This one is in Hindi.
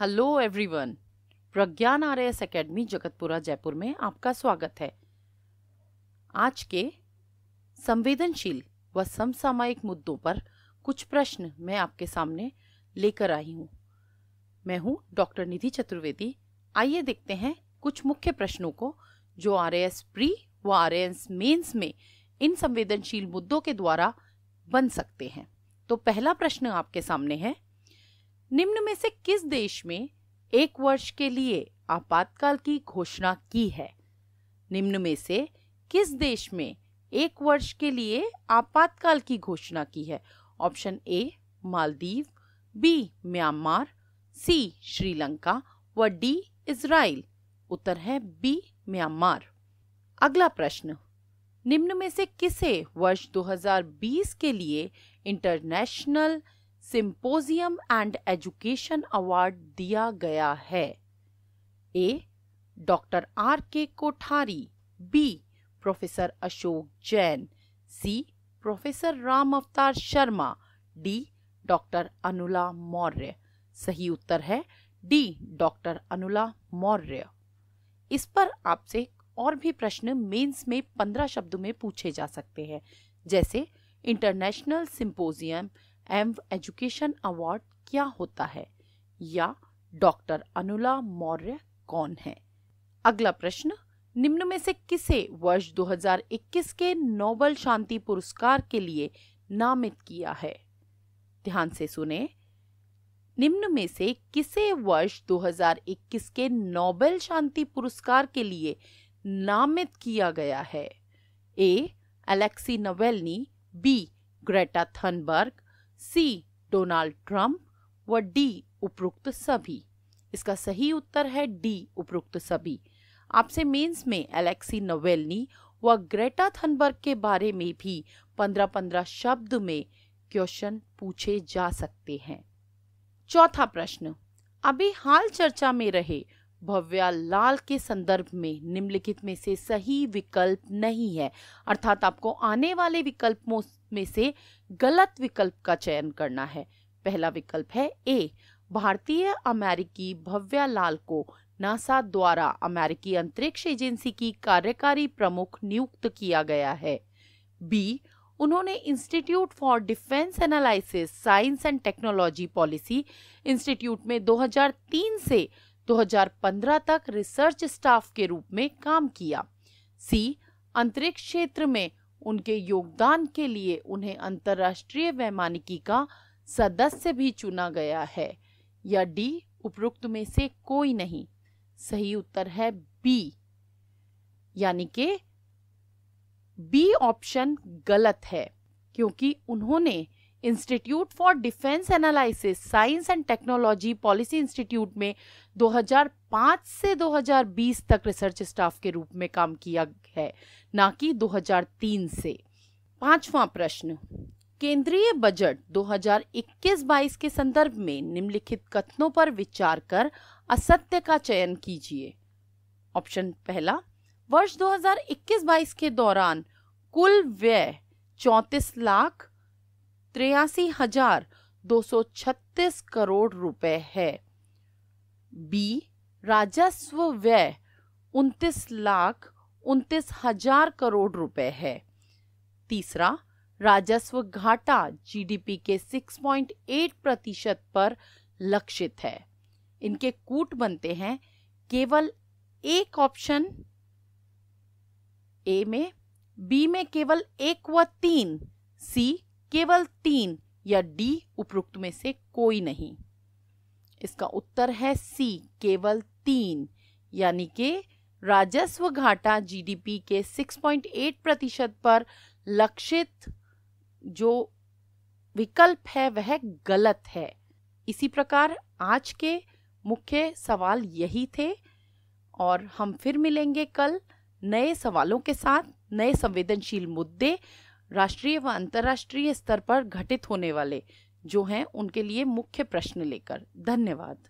hello everyone Pragyan R S academy Jagatpura Jaipur में आपका स्वागत है आज के संवेदनशील व समसामयिक मुद्दों पर कुछ प्रश्न मैं आपके सामने लेकर आई हूँ मैं हूँ डॉक्टर निधि चतुर्वेदी आइए देखते हैं कुछ मुख्य प्रश्नों को जो आर एस प्री व आर एस मेन्स में इन संवेदनशील मुद्दों के द्वारा बन सकते हैं तो पहला प्रश्न आपके सामने है निम्न में से किस देश में एक वर्ष के लिए आपातकाल की घोषणा की है निम्न में से किस देश में एक वर्ष के लिए आपातकाल की घोषणा की है option A Maldives B Myanmar C Sri Lanka व डी इसराइल उत्तर है बी म्यांमार अगला प्रश्न निम्न में से किसे वर्ष 2020 के लिए international symposium and education award दिया गया है A doctor R K Kothari B professor Ashok Jain C professor Ram Avtar Sharma D doctor Anula Maurya सही उत्तर है डी डॉक्टर अनुला मौर्य इस पर आपसे और भी प्रश्न मेंस में पंद्रह शब्दों में पूछे जा सकते हैं जैसे इंटरनेशनल सिंपोजियम एम एजुकेशन अवार्ड क्या होता है या डॉक्टर अनुला मौर्य कौन है अगला प्रश्न निम्न में से किसे वर्ष 2021 के नोबल शांति पुरस्कार के लिए नामित किया है ध्यान से सुने निम्न में से किसे वर्ष 2021 के नोबेल शांति पुरस्कार के लिए नामित किया गया है A Alexei Navalny B Greta Thunberg C Donald Trump व डी उपरोक्त सभी इसका सही उत्तर है डी उपरोक्त सभी आपसे मेंस में एलेक्सी नोवेलनी व ग्रेटा थनबर्ग के बारे में भी पंद्रह पंद्रह शब्द में क्वेश्चन पूछे जा सकते हैं चौथा प्रश्न अभी हाल चर्चा में रहे भव्या लाल के संदर्भ में निम्नलिखित में से सही विकल्प नहीं है अर्थात आपको आने वाले विकल्पों में से गलत विकल्प का चयन करना है पहला विकल्प है ए भारतीय अमेरिकी भव्या लाल को नासा द्वारा अमेरिकी अंतरिक्ष एजेंसी की कार्यकारी प्रमुख नियुक्त किया गया है बी उन्होंने institute for defence analysis science and technology policy institute में 2003 से 2015 तक रिसर्च स्टाफ के रूप में काम किया सी अंतरिक्ष क्षेत्र में उनके योगदान के लिए उन्हें अंतरराष्ट्रीय वैमानिकी का सदस्य भी चुना गया है या डी उपरोक्त में से कोई नहीं सही उत्तर है बी यानी के बी ऑप्शन गलत है क्योंकि उन्होंने institute for defence analysis science and technology policy institute में 2005 से 2020 तक रिसर्च स्टाफ के रूप में काम किया है ना कि 2003 से पांचवा प्रश्न केंद्रीय बजट 2021-22 के संदर्भ में निम्नलिखित कथनों पर विचार कर असत्य का चयन कीजिए ऑप्शन पहला वर्ष 2021-22 के दौरान कुल व्यय चौंतीस लाख त्रियासी हजार दो सौ छत्तीस करोड़ रुपए है बी राजस्व व्यय उन्तीस लाख उन्तीस हजार करोड़ रुपए है तीसरा राजस्व घाटा जीडीपी के 6.8 प्रतिशत पर लक्षित है इनके कूट बनते हैं केवल एक ऑप्शन ए में बी में केवल एक व तीन सी केवल तीन या डी उपरोक्त में से कोई नहीं इसका उत्तर है सी केवल तीन यानी के राजस्व घाटा जीडीपी के 6.8 प्रतिशत पर लक्षित जो विकल्प है वह गलत है इसी प्रकार आज के मुख्य सवाल यही थे और हम फिर मिलेंगे कल नए सवालों के साथ नए संवेदनशील मुद्दे राष्ट्रीय व अंतर्राष्ट्रीय स्तर पर घटित होने वाले जो हैं उनके लिए मुख्य प्रश्न लेकर धन्यवाद